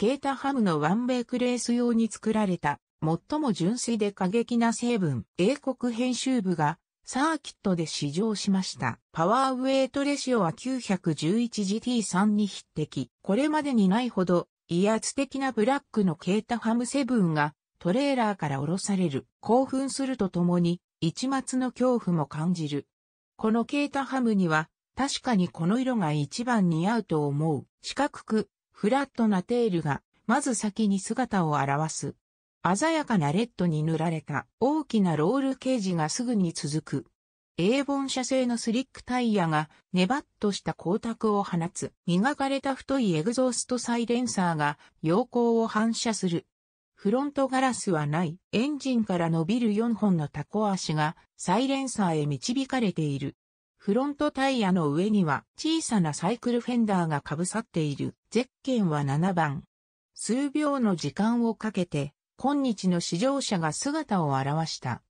ケータハムのワンベイクレース用に作られた、最も純粋で過激な成分、英国編集部が、サーキットで試乗しました。パワーウェイトレシオは 911GT3 に匹敵。これまでにないほど、威圧的なブラックのケータハムセブンが、トレーラーから降ろされる。興奮するとともに、一末の恐怖も感じる。このケータハムには、確かにこの色が一番似合うと思う。四角く、フラットなテールが、まず先に姿を現す。鮮やかなレッドに塗られた大きなロールケージがすぐに続く。ボ本社製のスリックタイヤがネバッとした光沢を放つ磨かれた太いエグゾーストサイレンサーが陽光を反射する。フロントガラスはないエンジンから伸びる4本のタコ足がサイレンサーへ導かれている。フロントタイヤの上には小さなサイクルフェンダーがかぶさっている。ゼッケンは7番。数秒の時間をかけて、今日の試乗車が姿を現した。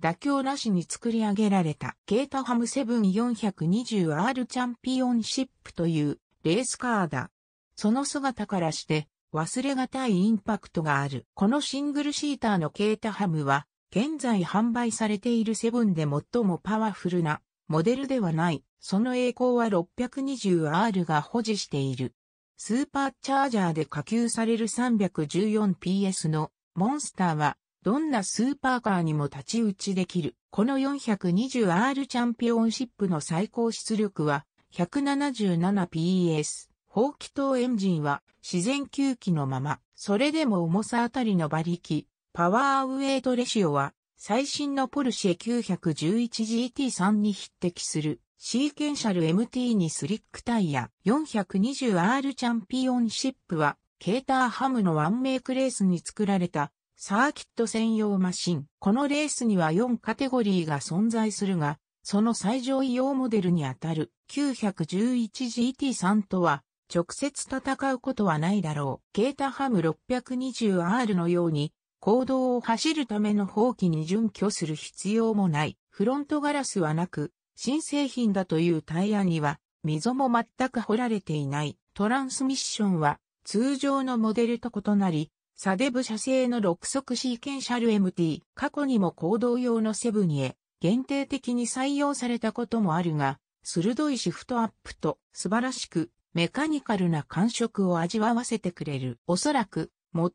妥協なしに作り上げられたケータハム 7420R チャンピオンシップというレースカーだ。その姿からして忘れがたいインパクトがある。このシングルシーターのケータハムは現在販売されているセブンで最もパワフルなモデルではない、その栄光は 620R が保持している。スーパーチャージャーで下級される 314PS のモンスターは、どんなスーパーカーにも立ち打ちできる。この 420R チャンピオンシップの最高出力は 177PS。放気筒エンジンは自然吸気のまま、それでも重さあたりの馬力、パワーウェイトレシオは最新のポルシェ 911GT3 に匹敵するシーケンシャル MT2 スリックタイヤ 420R チャンピオンシップはケーターハムのワンメイクレースに作られたサーキット専用マシン。このレースには4カテゴリーが存在するが、その最上位用モデルにあたる 911GT3 とは直接戦うことはないだろう。ケータハム 620R のように行動を走るための放棄に準拠する必要もない。フロントガラスはなく、新製品だというタイヤには、溝も全く掘られていない。トランスミッションは、通常のモデルと異なり、サデブ社製の6速シーケンシャル MT、過去にも行動用のセブニへ、限定的に採用されたこともあるが、鋭いシフトアップと素晴らしくメカニカルな感触を味わわせてくれる。おそらく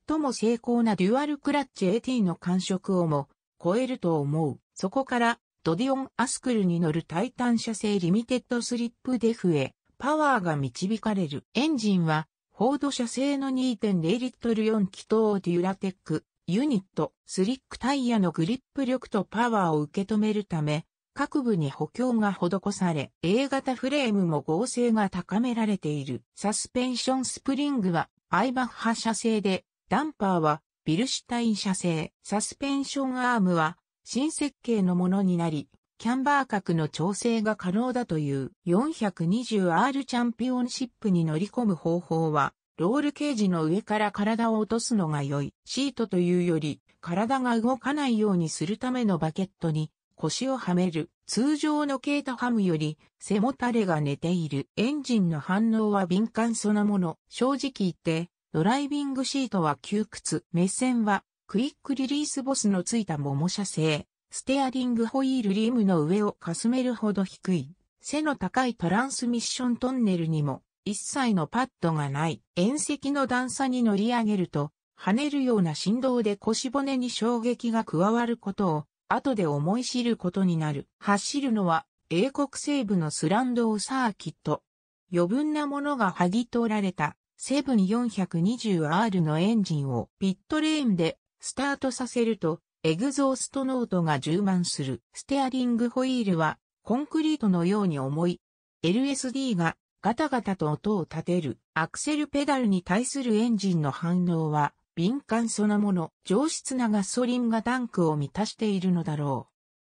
最も精巧なデュアルクラッチ AT の感触をも超えると思う。そこから、ドディオン・アスクルに乗るタイタン社製リミテッドスリップデフへ、パワーが導かれる。エンジンは、フォード社製の2.0リットル4気筒デュラテック、ユニット、スリックタイヤのグリップ力とパワーを受け止めるため、各部に補強が施され、A 型フレームも合成が高められている。サスペンションスプリングは、アイバッハ社製で、ダンパーはビルシュタイン社製、サスペンションアームは新設計のものになり、キャンバー角の調整が可能だという 420R チャンピオンシップに乗り込む方法は、ロールケージの上から体を落とすのが良い。シートというより、体が動かないようにするためのバケットに腰をはめる。通常のケータハムより背もたれが寝ている。エンジンの反応は敏感そのもの。正直言って、ドライビングシートは窮屈。目線は、クイックリリースボスのついた桃車製。ステアリングホイールリムの上をかすめるほど低い。背の高いトランスミッショントンネルにも、一切のパッドがない。縁石の段差に乗り上げると、跳ねるような振動で腰骨に衝撃が加わることを、後で思い知ることになる。走るのは、英国西部のスランドーサーキット。余分なものが剥ぎ取られたセブン 420R のエンジンをピットレーンでスタートさせると、エグゾーストノートが充満する。ステアリングホイールはコンクリートのように重い。LSD がガタガタと音を立てる。アクセルペダルに対するエンジンの反応は敏感そのもの。上質なガソリンがタンクを満たしているのだろ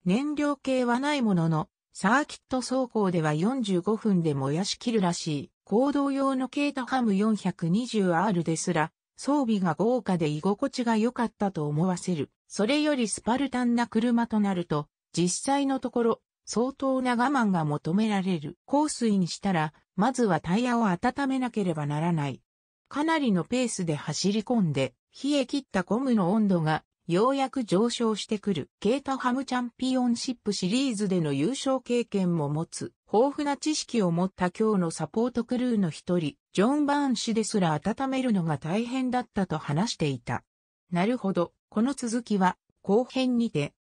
う。燃料系はないものの、サーキット走行では45分で燃やしきるらしい。行動用のケータハム 420R ですら、装備が豪華で居心地が良かったと思わせる。それよりスパルタンな車となると、実際のところ、相当な我慢が求められる。香水にしたら、まずはタイヤを温めなければならない。かなりのペースで走り込んで、冷え切ったゴムの温度がようやく上昇してくる、ケータハムチャンピオンシップシリーズでの優勝経験も持つ、豊富な知識を持った今日のサポートクルーの一人、ジョン・バーン氏ですら温めるのが大変だったと話していた。なるほど、この続きは、後編にて、